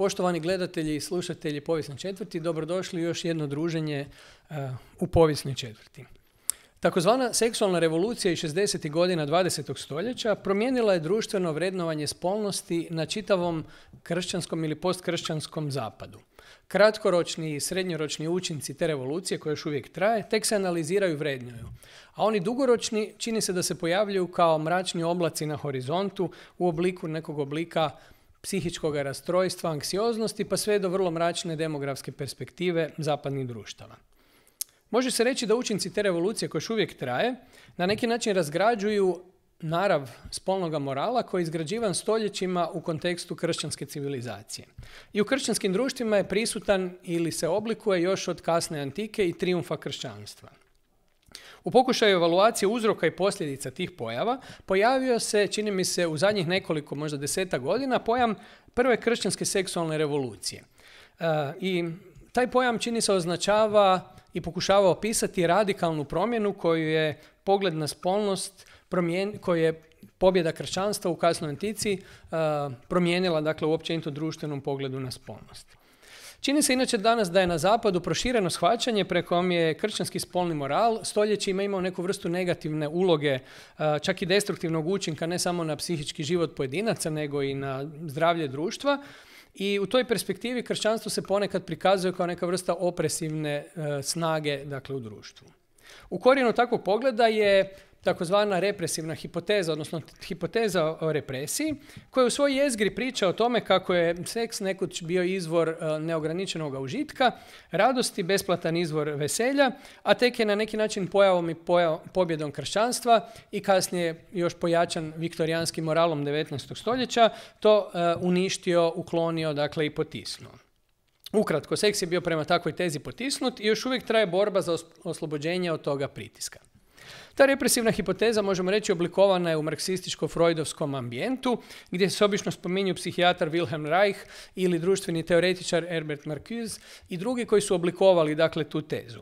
Poštovani gledatelji i slušatelji Povijesne četvrti, dobrodošli u još jedno druženje e, u Povijesnoj četvrti. Takozvana seksualna revolucija iz 60. godina 20. stoljeća promijenila je društveno vrednovanje spolnosti na čitavom kršćanskom ili postkršćanskom zapadu. Kratkoročni i srednjoročni učinci te revolucije koje još uvijek traje tek se analiziraju vrednjuju, a oni dugoročni čini se da se pojavljuju kao mračni oblaci na horizontu u obliku nekog oblika psihičkog rastrojstva, anksioznosti, pa sve do vrlo mračne demografske perspektive zapadnih društava. Može se reći da učinci te revolucije koja još uvijek traje, na neki način razgrađuju narav spolnog morala koji je izgrađivan stoljećima u kontekstu kršćanske civilizacije. I u kršćanskim društvima je prisutan ili se oblikuje još od kasne antike i triumfa kršćanstva. U pokušaju evaluacije uzroka i posljedica tih pojava pojavio se, čini mi se, u zadnjih nekoliko, možda deseta godina, pojam prve kršćanske seksualne revolucije. E, I taj pojam čini se označava i pokušava opisati radikalnu promjenu koju je pogled na spolnost koju je pobjeda kršćanstva u kasnoj antici e, promijenila dakle, u društvenom pogledu na spolnost. Čini se inače danas da je na zapadu prošireno shvaćanje prekom je kršćanski spolni moral stoljećima imao neku vrstu negativne uloge, čak i destruktivnog učinka ne samo na psihički život pojedinaca, nego i na zdravlje društva. I u toj perspektivi kršćanstvo se ponekad prikazuje kao neka vrsta opresivne e, snage dakle, u društvu. U korijenu takvog pogleda je takozvana represivna hipoteza, odnosno hipoteza o represiji, koja u svojoj jezgri priča o tome kako je seks nekoć bio izvor e, neograničenog užitka, radosti, besplatan izvor veselja, a tek je na neki način pojavom i pobjedom kršćanstva i kasnije još pojačan viktorijanskim moralom 19. stoljeća, to e, uništio, uklonio, dakle i potisnuo. Ukratko, seks je bio prema takvoj tezi potisnut i još uvijek traje borba za oslobođenje od toga pritiska. Ta represivna hipoteza, možemo reći, oblikovana je u marksističko-freudovskom ambijentu, gdje se obično spominju psihijatar Wilhelm Reich ili društveni teoretičar Herbert Marcuse i drugi koji su oblikovali dakle, tu tezu.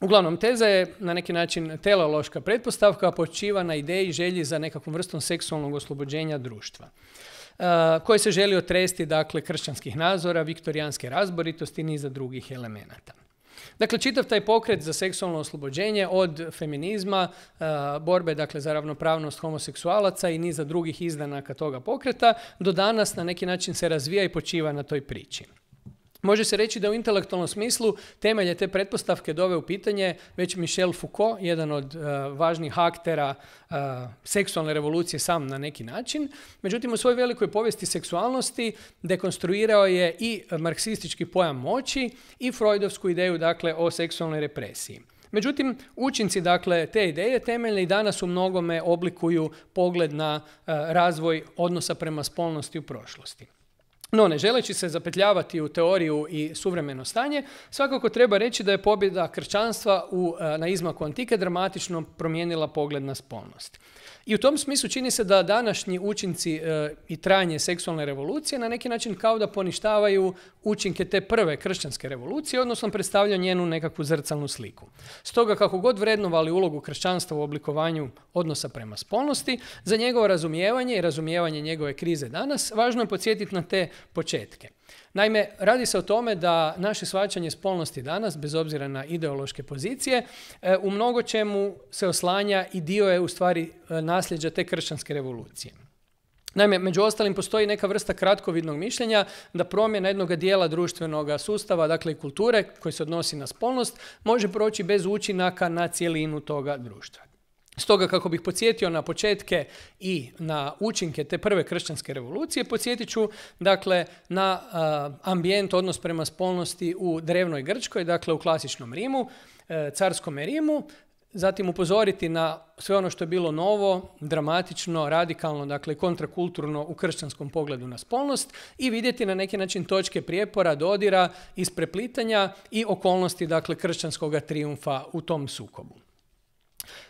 Uglavnom, teza je na neki način teleološka pretpostavka počiva na ideji želji za nekakvom vrstom seksualnog oslobođenja društva e, koje se želi otresti dakle, kršćanskih nazora, viktorijanske razboritosti i niza drugih elemenata. Dakle, čitav taj pokret za seksualno oslobođenje od feminizma, e, borbe dakle, za ravnopravnost homoseksualaca i niza drugih izdanaka toga pokreta, do danas na neki način se razvija i počiva na toj priči. Može se reći da u intelektualnom smislu temelje te pretpostavke dove u pitanje već Michel Foucault, jedan od uh, eh, važnijih aktera eh, seksualne revolucije sam na neki način. Međutim, u svojoj velikoj povijesti seksualnosti dekonstruirao je i marksistički pojam moći i freudovsku ideju dakle, o seksualnoj represiji. Međutim, učinci dakle, te ideje temeljne i danas u mnogome oblikuju pogled na eh, razvoj odnosa prema spolnosti u prošlosti. No, ne želeći se zapetljavati u teoriju i suvremeno stanje, svakako treba reći da je pobjeda kršćanstva u, eh, na izmaku antike dramatično promijenila pogled na spolnost. I u tom smislu čini se da današnji učinci e, i trajanje seksualne revolucije na neki način kao da poništavaju učinke te prve kršćanske revolucije, odnosno predstavljaju njenu nekakvu zrcalnu sliku. Stoga kako god vrednovali ulogu kršćanstva u oblikovanju odnosa prema spolnosti, za njegovo razumijevanje i razumijevanje njegove krize danas važno je podsjetiti na te početke. Naime, radi se o tome da naše svačanje spolnosti danas, bez obzira na ideološke pozicije, e, u mnogo čemu se oslanja i dio je u stvari e, nasljeđa te kršćanske revolucije. Naime, među ostalim postoji neka vrsta kratkovidnog mišljenja da promjena jednog dijela društvenog sustava, dakle i kulture koji se odnosi na spolnost, može proći bez učinaka na cijelinu toga društva. Stoga kako bih podsjetio na početke i na učinke te prve kršćanske revolucije, podsjetit ću dakle, na ambijent, odnos prema spolnosti u drevnoj Grčkoj, dakle u klasičnom Rimu, e, carskome Rimu, zatim upozoriti na sve ono što je bilo novo, dramatično, radikalno, dakle kontrakulturno u kršćanskom pogledu na spolnost i vidjeti na neki način točke prijepora, dodira, ispreplitanja i okolnosti dakle kršćanskog trijumfa u tom sukobu.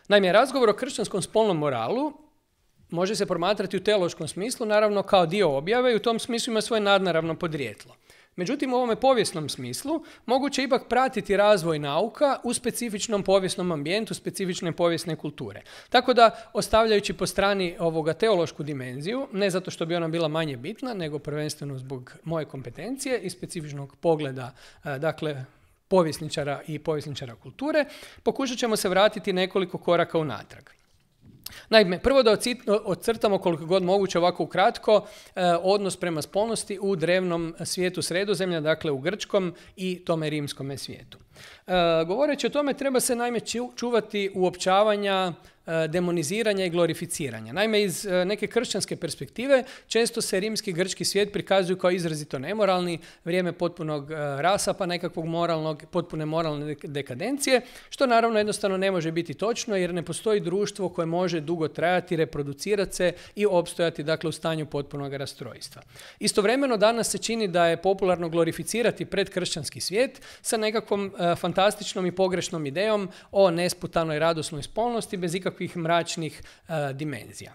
Naime, razgovor o kršćanskom spolnom moralu može se promatrati u teološkom smislu, naravno kao dio objave i u tom smislu ima svoje nadnaravno podrijetlo. Međutim, u ovome povijesnom smislu moguće ipak pratiti razvoj nauka u specifičnom povijesnom ambijentu, specifične povijesne kulture. Tako da, ostavljajući po strani ovoga teološku dimenziju, ne zato što bi ona bila manje bitna, nego prvenstveno zbog moje kompetencije i specifičnog pogleda, e, dakle, povjesničara i povjesničara kulture, pokušat ćemo se vratiti nekoliko koraka unatrag. Naime, prvo da odcrtamo koliko god moguće ovako ukratko e, odnos prema spolnosti u drevnom svijetu sredozemlja, dakle u grčkom i tome rimskome svijetu. E, govoreći o tome treba se naime čuvati uopćavanja E, demoniziranja i glorificiranja. Naime, iz e, neke kršćanske perspektive često se rimski grčki svijet prikazuju kao izrazito nemoralni, vrijeme potpunog e, rasa pa nekakvog moralnog, potpune moralne dekadencije, što naravno jednostavno ne može biti točno jer ne postoji društvo koje može dugo trajati, reproducirati se i opstojati dakle, u stanju potpunog rastrojstva. Istovremeno danas se čini da je popularno glorificirati predkršćanski svijet sa nekakvom fantastičnom i pogrešnom idejom o nesputanoj radosnoj spolnosti bez ikakve mračnih e, dimenzija.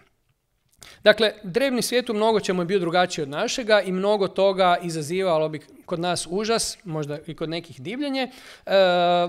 Dakle, drevni svijet u mnogo ćemo je bio drugačiji od našega i mnogo toga izazivalo bi kod nas užas, možda i kod nekih divljenje. E,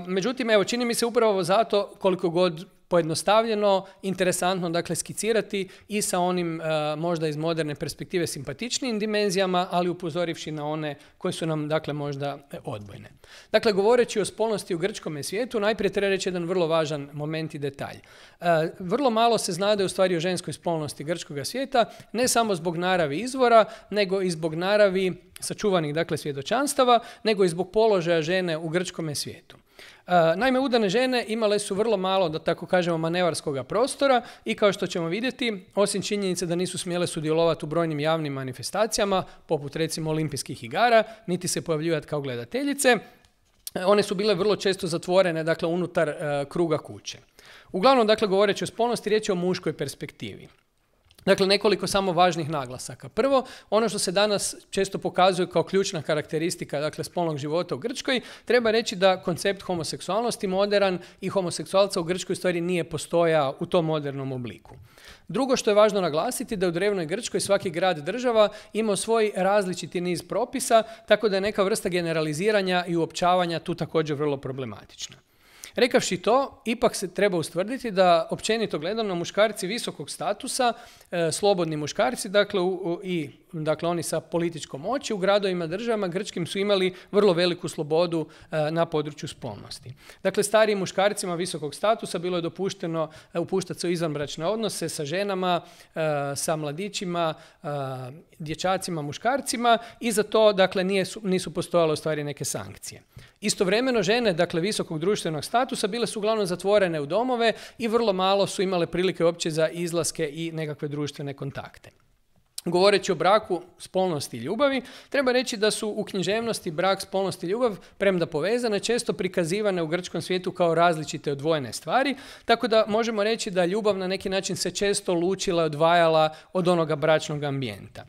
međutim, evo, čini mi se upravo zato koliko god pojednostavljeno, interesantno dakle skicirati i sa onim e, možda iz moderne perspektive simpatičnijim dimenzijama, ali upozorivši na one koje su nam dakle možda e, odbojne. Dakle, govoreći o spolnosti u grčkom svijetu, najprije treba reći jedan vrlo važan moment i detalj. E, vrlo malo se znade u stvari o ženskoj spolnosti grčkog svijeta, ne samo zbog naravi izvora, nego i zbog naravi sačuvanih dakle svjedočanstava, nego i zbog položaja žene u grčkom svijetu. E, naime, udane žene imale su vrlo malo, da tako kažemo, manevarskog prostora i kao što ćemo vidjeti, osim činjenice da nisu smjele sudjelovati u brojnim javnim manifestacijama, poput recimo olimpijskih igara, niti se pojavljivati kao gledateljice, e, one su bile vrlo često zatvorene dakle, unutar e, kruga kuće. Uglavnom, dakle, govoreći o spolnosti, riječ je o muškoj perspektivi. Dakle, nekoliko samo važnih naglasaka. Prvo, ono što se danas često pokazuje kao ključna karakteristika dakle, spolnog života u Grčkoj, treba reći da koncept homoseksualnosti moderan i homoseksualca u Grčkoj stvari nije postoja u tom modernom obliku. Drugo što je važno naglasiti da u drevnoj Grčkoj svaki grad država imao svoj različiti niz propisa, tako da je neka vrsta generaliziranja i uopćavanja tu također vrlo problematična. Rekavši to, ipak se treba ustvrditi da općenito gledano muškarci visokog statusa, e, slobodni muškarci, dakle i dakle oni sa političkom moći u gradovima državama grčkim su imali vrlo veliku slobodu e, na području spolnosti. Dakle, starijim muškarcima visokog statusa bilo je dopušteno e, upuštati se u izvanbračne odnose sa ženama, e, sa mladićima, dječacima, muškarcima i za to dakle nisu, nisu postojale u stvari neke sankcije. Istovremeno žene, dakle visokog društvenog statusa, bile su uglavnom zatvorene u domove i vrlo malo su imale prilike uopće za izlaske i nekakve društvene kontakte govoreći o braku spolnosti i ljubavi, treba reći da su u književnosti brak, spolnost i ljubav, premda povezane, često prikazivane u grčkom svijetu kao različite odvojene stvari, tako da možemo reći da ljubav na neki način se često lučila, i odvajala od onoga bračnog ambijenta.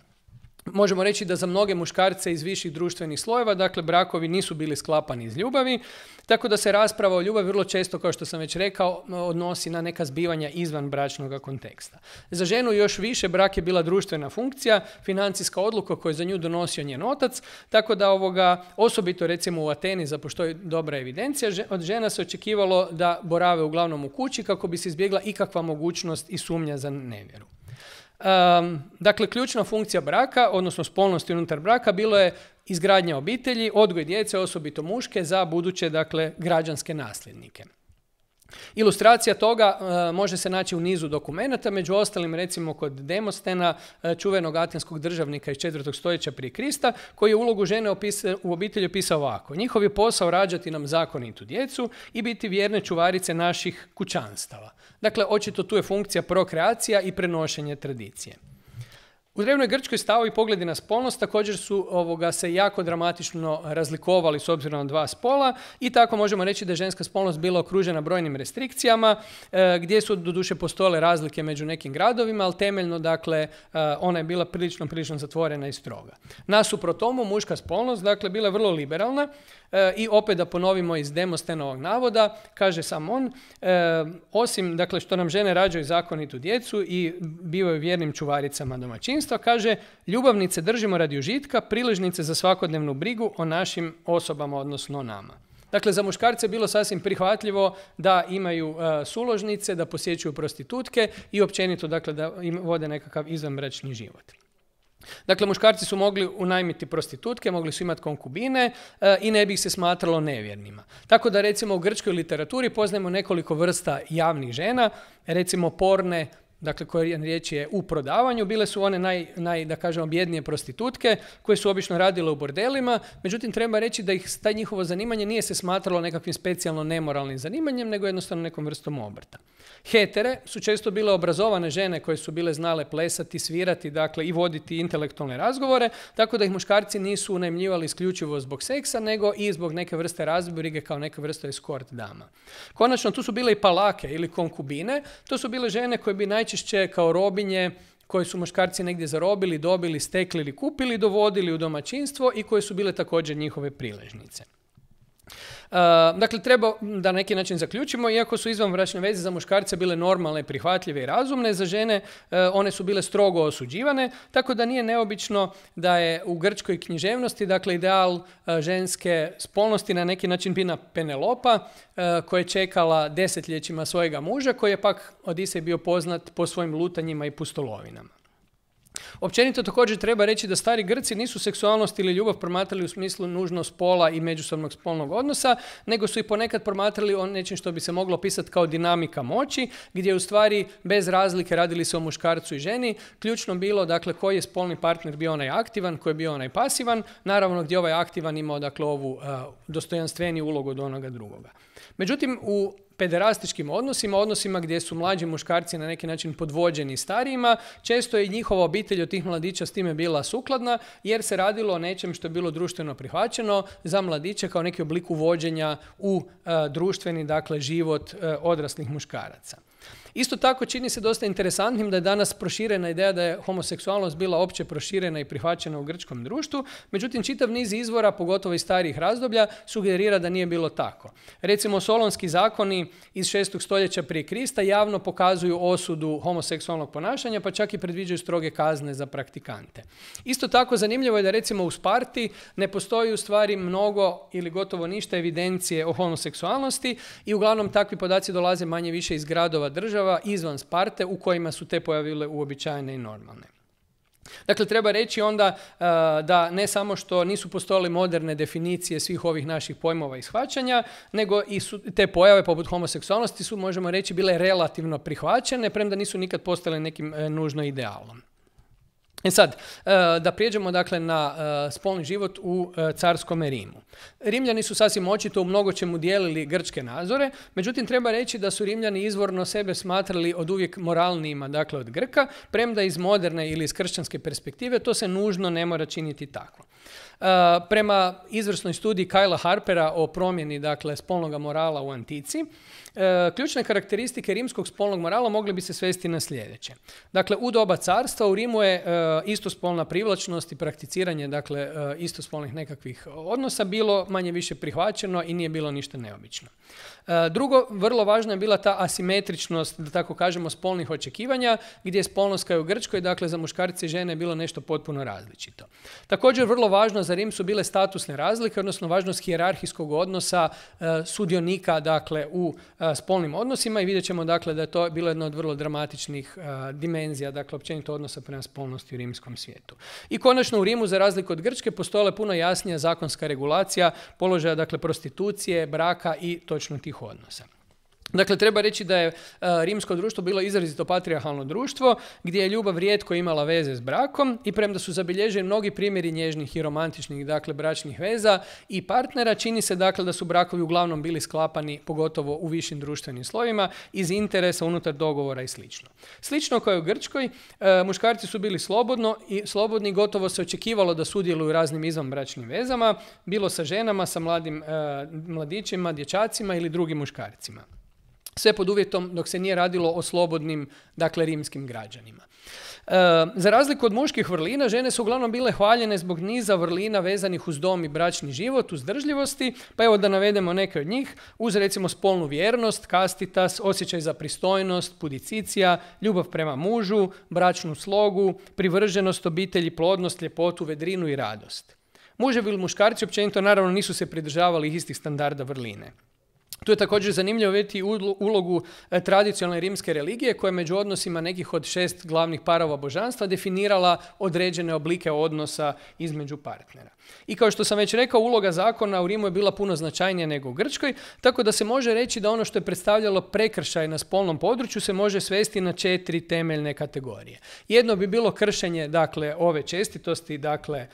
Možemo reći da za mnoge muškarce iz viših društvenih slojeva, dakle, brakovi nisu bili sklapani iz ljubavi, tako da se rasprava o ljubavi vrlo često, kao što sam već rekao, odnosi na neka zbivanja izvan bračnog konteksta. Za ženu još više brak je bila društvena funkcija, financijska odluka koju je za nju donosio njen otac, tako da ovoga, osobito recimo u Ateni, za je dobra evidencija, od žena se očekivalo da borave uglavnom u kući kako bi se izbjegla ikakva mogućnost i sumnja za nevjeru dakle, ključna funkcija braka, odnosno spolnosti unutar braka, bilo je izgradnja obitelji, odgoj djece, osobito muške, za buduće, dakle, građanske nasljednike. Ilustracija toga e, može se naći u nizu dokumenata, među ostalim recimo kod Demostena, e, čuvenog atinskog državnika iz 4. stoljeća prije Krista, koji je ulogu žene u obitelji pisao ovako. Njihov je posao rađati nam zakonitu djecu i biti vjerne čuvarice naših kućanstava. Dakle, očito tu je funkcija prokreacija i prenošenje tradicije. U drevnoj Grčkoj stavovi pogledi na spolnost također su ovoga se jako dramatično razlikovali s obzirom na dva spola i tako možemo reći da je ženska spolnost bila okružena brojnim restrikcijama e, gdje su doduše postojale razlike među nekim gradovima, ali temeljno dakle e, ona je bila prilično prilično zatvorena i stroga. Nasuprot tomu muška spolnost dakle bila je vrlo liberalna E, I opet da ponovimo iz Demostenovog navoda, kaže sam on, e, osim dakle, što nam žene rađaju zakonitu djecu i bivaju vjernim čuvaricama domaćinstva, kaže ljubavnice držimo radi užitka, priležnice za svakodnevnu brigu o našim osobama, odnosno nama. Dakle, za muškarce bilo sasvim prihvatljivo da imaju e, suložnice, da posjećuju prostitutke i općenito dakle, da im vode nekakav izvanbračni život. Dakle, muškarci su mogli unajmiti prostitutke, mogli su imati konkubine e, i ne bi ih se smatralo nevjernima. Tako da recimo u grčkoj literaturi poznajemo nekoliko vrsta javnih žena, recimo porne, dakle korijen riječ je u prodavanju, bile su one naj, naj, da kažemo, bjednije prostitutke koje su obično radile u bordelima, međutim treba reći da ih taj njihovo zanimanje nije se smatralo nekakvim specijalno nemoralnim zanimanjem, nego jednostavno nekom vrstom obrta. Hetere su često bile obrazovane žene koje su bile znale plesati, svirati, dakle i voditi intelektualne razgovore, tako da ih muškarci nisu unajmljivali isključivo zbog seksa, nego i zbog neke vrste razbrige kao neke vrste escort dama. Konačno, tu su bile i palake ili konkubine, to su bile žene koje bi naj najčešće kao robinje koje su muškarci negdje zarobili, dobili, stekli ili kupili, dovodili u domaćinstvo i koje su bile također njihove priležnice. Uh, dakle, treba da na neki način zaključimo, iako su izvanbračne veze za muškarce bile normalne, prihvatljive i razumne, za žene uh, one su bile strogo osuđivane, tako da nije neobično da je u grčkoj književnosti, dakle, ideal uh, ženske spolnosti na neki način bina Penelopa, koja je čekala desetljećima svojega muža, koji je pak Odisej bio poznat po svojim lutanjima i pustolovinama. Općenito također treba reći da stari Grci nisu seksualnost ili ljubav promatrali u smislu nužno spola i međusobnog spolnog odnosa, nego su i ponekad promatrali o nečem što bi se moglo opisati kao dinamika moći, gdje u stvari bez razlike radili se o muškarcu i ženi, ključno bilo dakle koji je spolni partner bio onaj aktivan, koji je bio onaj pasivan, naravno gdje ovaj aktivan imao dakle ovu uh, e, dostojanstveni ulogu od onoga drugoga. Međutim, u pederastičkim odnosima, odnosima gdje su mlađi muškarci na neki način podvođeni starijima, često je i njihova obitelj od tih mladića s time bila sukladna jer se radilo o nečem što je bilo društveno prihvaćeno za mladiće kao neki oblik uvođenja u e, društveni dakle život e, odraslih muškaraca. Isto tako čini se dosta interesantnim da je danas proširena ideja da je homoseksualnost bila opće proširena i prihvaćena u grčkom društvu, međutim čitav niz izvora, pogotovo iz starijih razdoblja, sugerira da nije bilo tako. Recimo, solonski zakoni iz 6. stoljeća prije Krista javno pokazuju osudu homoseksualnog ponašanja, pa čak i predviđaju stroge kazne za praktikante. Isto tako zanimljivo je da recimo u Sparti ne postoji u stvari mnogo ili gotovo ništa evidencije o homoseksualnosti i uglavnom takvi podaci dolaze manje više iz gradova država izvan Sparte u kojima su te pojavile uobičajene i normalne. Dakle, treba reći onda e, da ne samo što nisu postojale moderne definicije svih ovih naših pojmova i shvaćanja, nego i su te pojave poput homoseksualnosti su, možemo reći, bile relativno prihvaćene, premda nisu nikad postale nekim e, nužno idealom. E sad, e, da prijeđemo dakle na e, spolni život u e, carskom Rimu. Rimljani su sasvim očito u mnogo čemu dijelili grčke nazore, međutim treba reći da su Rimljani izvorno sebe smatrali od uvijek moralnijima, dakle od Grka, premda iz moderne ili iz kršćanske perspektive to se nužno ne mora činiti tako. Prema izvrsnoj studiji Kajla Harpera o promjeni dakle spolnog morala u antici, E, ključne karakteristike rimskog spolnog morala mogli bi se svesti na sljedeće. Dakle, u doba carstva u Rimu je e, istospolna privlačnost i prakticiranje dakle, e, isto istospolnih nekakvih odnosa bilo manje više prihvaćeno i nije bilo ništa neobično. Drugo, vrlo važna je bila ta asimetričnost, da tako kažemo, spolnih očekivanja, gdje je spolnost kao u Grčkoj, dakle za muškarce i žene je bilo nešto potpuno različito. Također, vrlo važno za Rim su bile statusne razlike, odnosno važnost hijerarhijskog odnosa sudionika dakle, u spolnim odnosima i vidjet ćemo dakle da je to bilo jedna od vrlo dramatičnih dimenzija, dakle općenito odnosa prema spolnosti u rimskom svijetu. I konačno u Rimu, za razliku od Grčke, postojala je puno jasnija zakonska regulacija položaja dakle prostitucije, braka i točno tih odnosa. Dakle, treba reći da je e, rimsko društvo bilo izrazito patrijarhalno društvo gdje je ljubav rijetko imala veze s brakom i premda su zabilježeni mnogi primjeri nježnih i romantičnih dakle, bračnih veza i partnera, čini se dakle da su brakovi uglavnom bili sklapani pogotovo u višim društvenim slovima iz interesa unutar dogovora i slično. Slično kao i u Grčkoj, e, muškarci su bili slobodno i slobodni gotovo se očekivalo da sudjeluju raznim izvanbračnim vezama, bilo sa ženama, sa mladim e, mladićima, dječacima ili drugim muškarcima sve pod uvjetom dok se nije radilo o slobodnim, dakle, rimskim građanima. E, za razliku od muških vrlina, žene su uglavnom bile hvaljene zbog niza vrlina vezanih uz dom i bračni život, uzdržljivosti, pa evo da navedemo neke od njih, uz recimo spolnu vjernost, kastitas, osjećaj za pristojnost, pudicicija, ljubav prema mužu, bračnu slogu, privrženost obitelji, plodnost, ljepotu, vedrinu i radost. Muževi ili muškarci općenito naravno nisu se pridržavali istih standarda vrline. Tu je također zanimljivo vidjeti ulogu e, tradicionalne rimske religije koja je među odnosima nekih od šest glavnih parova božanstva definirala određene oblike odnosa između partnera. I kao što sam već rekao, uloga zakona u Rimu je bila puno značajnija nego u Grčkoj, tako da se može reći da ono što je predstavljalo prekršaj na spolnom području se može svesti na četiri temeljne kategorije. Jedno bi bilo kršenje dakle, ove čestitosti, dakle e,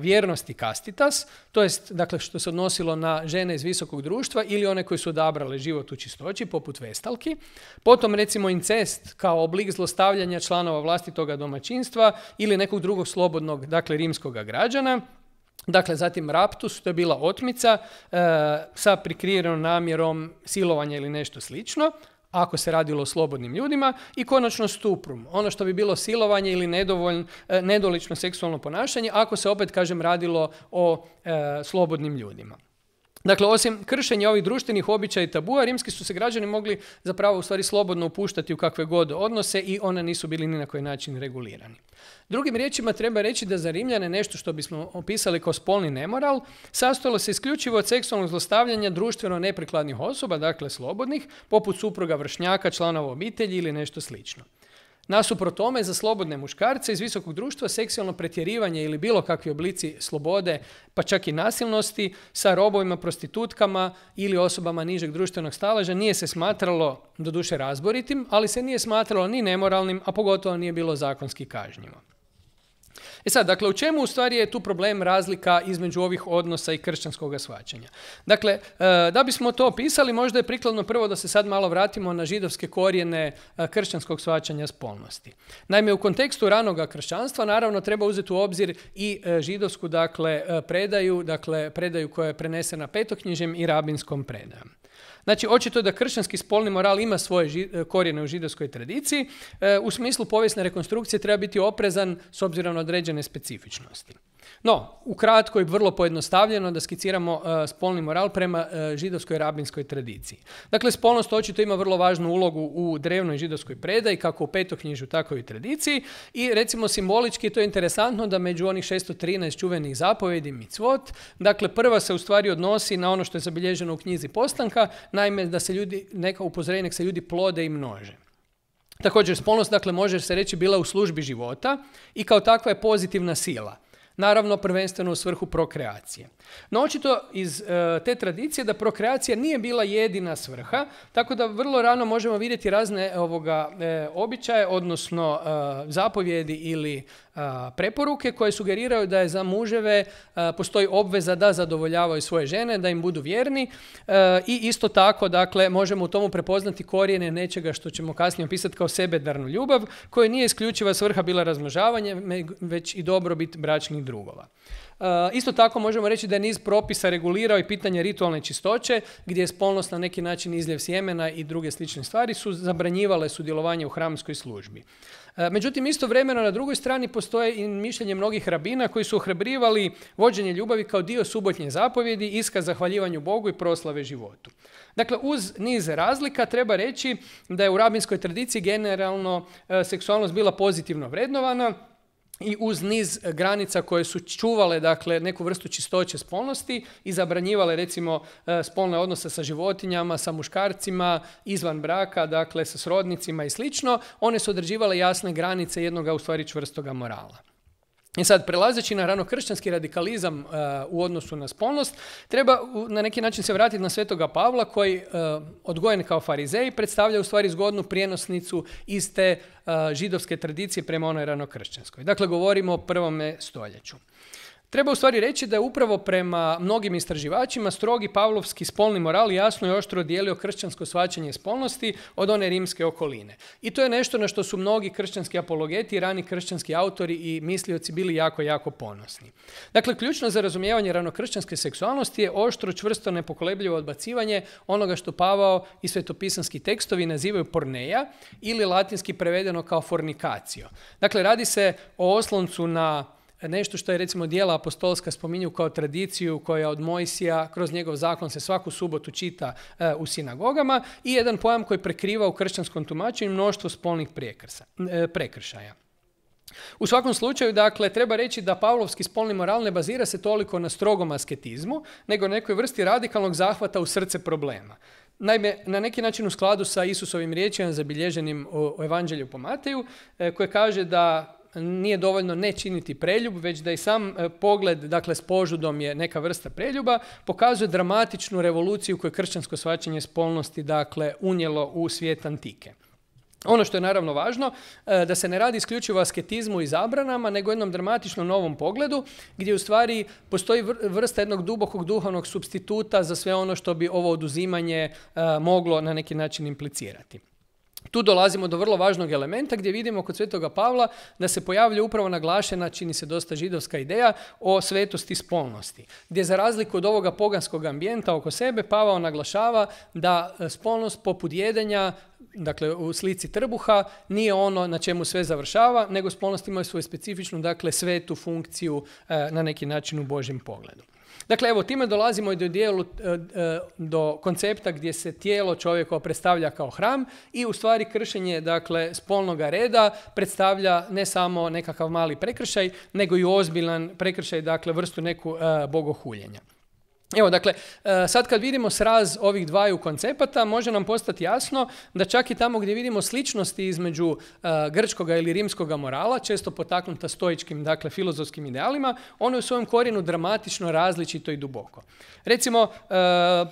vjernosti kastitas, to jest dakle, što se odnosilo na žene iz visokog društva ili one koji su su odabrale život u čistoći, poput vestalki. Potom recimo incest kao oblik zlostavljanja članova vlastitoga domaćinstva ili nekog drugog slobodnog, dakle rimskoga građana. Dakle, zatim raptus, to je bila otmica e, sa prikrivenom namjerom silovanja ili nešto slično ako se radilo o slobodnim ljudima i konačno stuprum, ono što bi bilo silovanje ili e, nedolično seksualno ponašanje ako se opet, kažem, radilo o e, slobodnim ljudima. Dakle, osim kršenja ovih društvenih običaja i tabua, rimski su se građani mogli zapravo u stvari slobodno upuštati u kakve god odnose i one nisu bili ni na koji način regulirani. Drugim riječima treba reći da za Rimljane nešto što bismo opisali kao spolni nemoral sastojalo se isključivo od seksualnog zlostavljanja društveno neprikladnih osoba, dakle slobodnih, poput supruga vršnjaka, članova obitelji ili nešto slično. Nasuprot tome, za slobodne muškarce iz visokog društva seksualno pretjerivanje ili bilo kakvi oblici slobode, pa čak i nasilnosti, sa robovima, prostitutkama ili osobama nižeg društvenog staleža nije se smatralo, doduše razboritim, ali se nije smatralo ni nemoralnim, a pogotovo nije bilo zakonski kažnjivo. E sad, dakle, u čemu u stvari je tu problem razlika između ovih odnosa i kršćanskog svačanja? Dakle, e, da bismo to opisali, možda je prikladno prvo da se sad malo vratimo na židovske korijene e, kršćanskog svačanja spolnosti. Naime, u kontekstu ranoga kršćanstva, naravno, treba uzeti u obzir i e, židovsku, dakle, predaju, dakle, predaju koja je prenesena petoknjižem i rabinskom predajom. Znači, očito je da kršćanski spolni moral ima svoje e, korijene u židovskoj tradiciji. E, u smislu povijesne rekonstrukcije treba biti oprezan s obzirom na određene specifičnosti. No, ukratko i vrlo pojednostavljeno da skiciramo e, spolni moral prema e, židovskoj rabinskoj tradiciji. Dakle, spolnost očito ima vrlo važnu ulogu u drevnoj židovskoj predaji, kako u petoknjižu, tako i u tradiciji. I recimo simbolički to je interesantno da među onih 613 čuvenih zapovjedi micvot, dakle prva se u stvari odnosi na ono što je zabilježeno u knjizi Postanka, naime da se ljudi, neka upozorenja, nek se ljudi plode i množe. Također, spolnost, dakle, može se reći bila u službi života i kao takva je pozitivna sila naravno prvenstveno u svrhu prokreacije. No očito iz e, te tradicije da prokreacija nije bila jedina svrha, tako da vrlo rano možemo vidjeti razne e, ovoga e, običaje, odnosno zapovjedi ili preporuke koje sugeriraju da je za muževe postoji obveza da zadovoljavaju svoje žene, da im budu vjerni i isto tako dakle možemo u tomu prepoznati korijene nečega što ćemo kasnije opisati kao sebedarnu ljubav koja nije isključiva svrha bila razmnožavanje već i dobrobit bračnih drugova. isto tako možemo reći da je niz propisa regulirao i pitanje ritualne čistoće, gdje je spolnost na neki način izljev sjemena i druge slične stvari su zabranjivale sudjelovanje u hramskoj službi. E, međutim, vremeno na drugoj strani postoje i mišljenje mnogih rabina koji su ohrabrivali vođenje ljubavi kao dio subotnje zapovjedi, iskaz zahvaljivanju Bogu i proslave životu. Dakle, uz niz razlika treba reći da je u rabinskoj tradiciji generalno e, seksualnost bila pozitivno vrednovana, i uz niz granica koje su čuvale dakle, neku vrstu čistoće spolnosti i zabranjivale recimo e, spolne odnose sa životinjama, sa muškarcima, izvan braka, dakle sa srodnicima i slično, one su određivale jasne granice jednog, u stvari čvrstoga morala. I sad, prelazeći na ranokršćanski radikalizam e, u odnosu na spolnost, treba na neki način se vratiti na svetoga Pavla koji, e, odgojen kao farizej, predstavlja u stvari zgodnu prijenosnicu iz te e, židovske tradicije prema onoj ranokršćanskoj. Dakle, govorimo o prvome stoljeću. Treba u stvari reći da je upravo prema mnogim istraživačima strogi pavlovski spolni moral jasno i oštro dijelio kršćansko svačanje spolnosti od one rimske okoline. I to je nešto na što su mnogi kršćanski apologeti rani kršćanski autori i mislioci bili jako, jako ponosni. Dakle, ključno za razumijevanje ranokršćanske seksualnosti je oštro, čvrsto, nepokolebljivo odbacivanje onoga što Pavao i svetopisanski tekstovi nazivaju porneja ili latinski prevedeno kao fornikacio. Dakle, radi se o osloncu na nešto što je recimo dijela apostolska spominju kao tradiciju koja od Mojsija kroz njegov zakon se svaku subotu čita e, u sinagogama i jedan pojam koji prekriva u kršćanskom tumačenju mnoštvo spolnih e, prekršaja. U svakom slučaju, dakle, treba reći da pavlovski spolni moral ne bazira se toliko na strogom asketizmu, nego nekoj vrsti radikalnog zahvata u srce problema. Naime, na neki način u skladu sa Isusovim riječima zabilježenim u Evanđelju po Mateju, koji e, koje kaže da nije dovoljno ne činiti preljub, već da i sam e, pogled, dakle s požudom je neka vrsta preljuba, pokazuje dramatičnu revoluciju koju je kršćansko svačanje spolnosti dakle unijelo u svijet antike. Ono što je naravno važno, e, da se ne radi isključivo asketizmu i zabranama, nego jednom dramatičnom novom pogledu, gdje u stvari postoji vrsta jednog dubokog duhovnog substituta za sve ono što bi ovo oduzimanje e, moglo na neki način implicirati tu dolazimo do vrlo važnog elementa gdje vidimo kod svetoga Pavla da se pojavlja upravo naglašena, čini se dosta židovska ideja, o svetosti spolnosti. Gdje za razliku od ovoga poganskog ambijenta oko sebe, Pavao naglašava da e, spolnost poput jedenja, dakle u slici trbuha, nije ono na čemu sve završava, nego spolnost ima svoju specifičnu, dakle svetu funkciju e, na neki način u Božjem pogledu. Dakle, evo, time dolazimo i do, dijelu, e, e, do koncepta gdje se tijelo čovjeka predstavlja kao hram i u stvari kršenje dakle, spolnog reda predstavlja ne samo nekakav mali prekršaj, nego i ozbiljan prekršaj, dakle, vrstu neku e, bogohuljenja. Evo, dakle, e, sad kad vidimo sraz ovih dvaju koncepata, može nam postati jasno da čak i tamo gdje vidimo sličnosti između e, grčkoga ili rimskoga morala, često potaknuta stoičkim, dakle, filozofskim idealima, ono je u svojem korijenu dramatično različito i duboko. Recimo, e,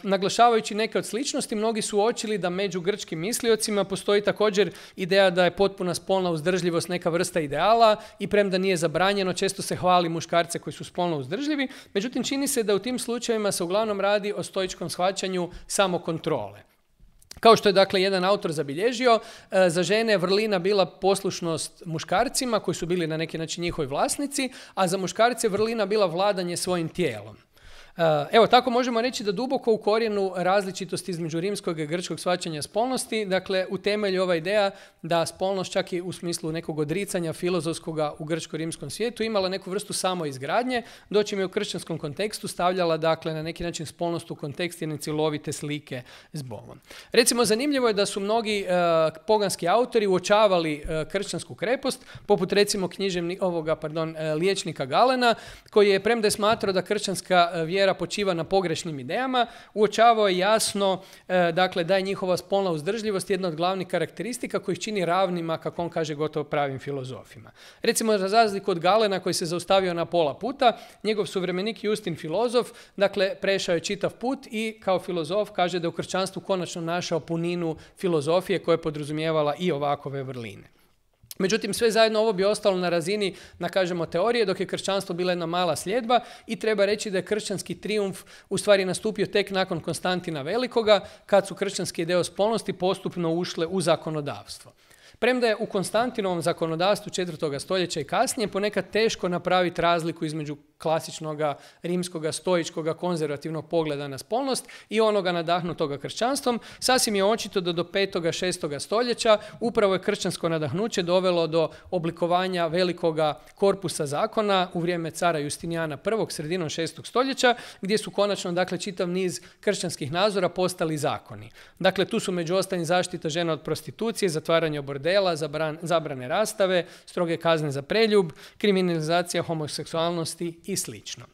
naglašavajući neke od sličnosti, mnogi su uočili da među grčkim misliocima postoji također ideja da je potpuna spolna uzdržljivost neka vrsta ideala i premda nije zabranjeno, često se hvali muškarce koji su spolno uzdržljivi, međutim čini se da u tim slučajevima kojima se uglavnom radi o stoičkom shvaćanju samokontrole. Kao što je dakle jedan autor zabilježio, e, za žene je vrlina bila poslušnost muškarcima koji su bili na neki način njihovi vlasnici, a za muškarce je vrlina bila vladanje svojim tijelom. Eh, evo, tako možemo reći da duboko u korijenu različitosti između rimskog i grčkog svačanja spolnosti, dakle, u temelju ova ideja da spolnost čak i u smislu nekog odricanja filozofskog u grčko-rimskom svijetu imala neku vrstu samoizgradnje, doći mi u kršćanskom kontekstu stavljala, dakle, na neki način spolnost u kontekst jedne cilovite slike s Bogom. Recimo, zanimljivo je da su mnogi eh, poganski autori uočavali eh, kršćansku krepost, poput recimo književni, ovoga, pardon, liječnika Galena, koji je, premda je smatrao da kršćanska počiva na pogrešnim idejama, uočavao je jasno e, dakle, da je njihova spolna uzdržljivost jedna od glavnih karakteristika koji ih čini ravnima, kako on kaže, gotovo pravim filozofima. Recimo, za razliku od Galena koji se zaustavio na pola puta, njegov suvremenik Justin filozof, dakle, prešao je čitav put i kao filozof kaže da je u kršćanstvu konačno našao puninu filozofije koja je podrazumijevala i ovakove vrline. Međutim, sve zajedno ovo bi ostalo na razini, na kažemo, teorije, dok je kršćanstvo bila jedna mala sljedba i treba reći da je kršćanski triumf u stvari nastupio tek nakon Konstantina Velikoga, kad su kršćanske ideospolnosti postupno ušle u zakonodavstvo. Premda je u Konstantinovom zakonodavstvu 4. stoljeća i kasnije ponekad teško napraviti razliku između klasičnog rimskoga, stoičkoga konzervativnog pogleda na spolnost i onoga nadahnutoga kršćanstvom, sasvim je očito da do 5. 6. stoljeća upravo je kršćansko nadahnuće dovelo do oblikovanja velikoga korpusa zakona u vrijeme cara Justinijana I. sredinom 6. stoljeća, gdje su konačno dakle, čitav niz kršćanskih nazora postali zakoni. Dakle, tu su među ostalim zaštita žena od prostitucije, zatvaranje bordela, bordela, zabrane rastave, stroge kazne za preljub, kriminalizacija homoseksualnosti i slično.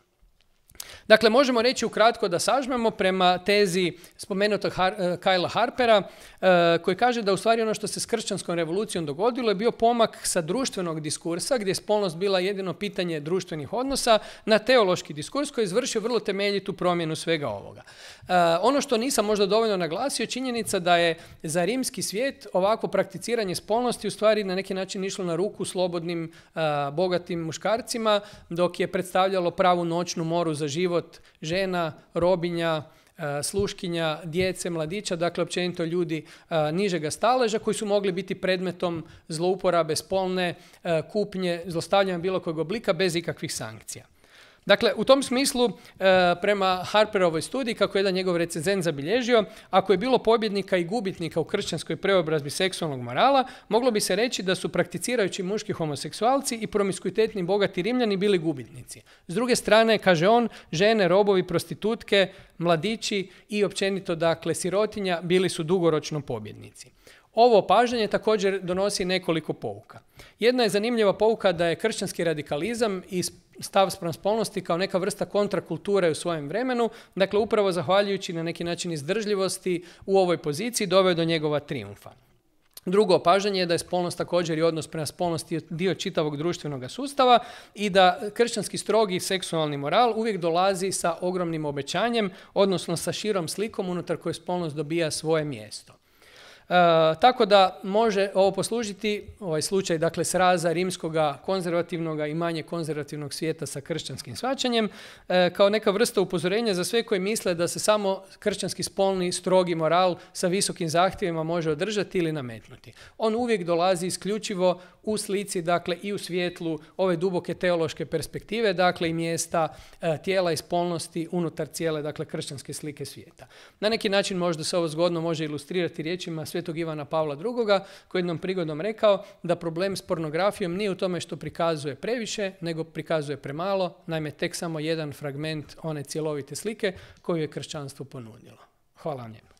Dakle, možemo reći ukratko da sažmemo prema tezi spomenutog Har eh, Harpera, eh, koji kaže da u stvari ono što se s kršćanskom revolucijom dogodilo je bio pomak sa društvenog diskursa, gdje je spolnost bila jedino pitanje društvenih odnosa, na teološki diskurs koji je izvršio vrlo temeljitu promjenu svega ovoga. Eh, ono što nisam možda dovoljno naglasio je činjenica da je za rimski svijet ovako prakticiranje spolnosti u stvari na neki način išlo na ruku slobodnim, bogatim muškarcima, dok je predstavljalo pravu noćnu moru za život život žena, robinja, e, sluškinja, djece, mladića, dakle općenito ljudi e, nižega staleža koji su mogli biti predmetom zlouporabe spolne e, kupnje, zlostavljanja bilo kojeg oblika bez ikakvih sankcija. Dakle, u tom smislu, e, prema Harperovoj studiji, kako je jedan njegov recenzent zabilježio, ako je bilo pobjednika i gubitnika u kršćanskoj preobrazbi seksualnog morala, moglo bi se reći da su prakticirajući muški homoseksualci i promiskuitetni bogati rimljani bili gubitnici. S druge strane, kaže on, žene, robovi, prostitutke, mladići i općenito, dakle, sirotinja bili su dugoročno pobjednici. Ovo opažanje također donosi nekoliko pouka. Jedna je zanimljiva pouka da je kršćanski radikalizam i stav spram spolnosti kao neka vrsta kontrakulture u svojem vremenu, dakle upravo zahvaljujući na neki način izdržljivosti u ovoj poziciji doveo do njegova triumfa. Drugo opažanje je da je spolnost također i odnos prema spolnosti dio čitavog društvenog sustava i da kršćanski strogi seksualni moral uvijek dolazi sa ogromnim obećanjem, odnosno sa širom slikom unutar koje spolnost dobija svoje mjesto. E, tako da može ovo poslužiti, ovaj slučaj dakle sraza rimskoga konzervativnog i manje konzervativnog svijeta sa kršćanskim svačanjem, e, kao neka vrsta upozorenja za sve koji misle da se samo kršćanski spolni strogi moral sa visokim zahtjevima može održati ili nametnuti. On uvijek dolazi isključivo u slici, dakle i u svijetlu ove duboke teološke perspektive, dakle i mjesta e, tijela i spolnosti unutar cijele, dakle kršćanske slike svijeta. Na neki način možda se ovo zgodno može ilustrirati riječima sve svetog Ivana Pavla II. koji jednom prigodom rekao da problem s pornografijom nije u tome što prikazuje previše, nego prikazuje premalo, naime tek samo jedan fragment one cjelovite slike koju je kršćanstvo ponudilo. Hvala vam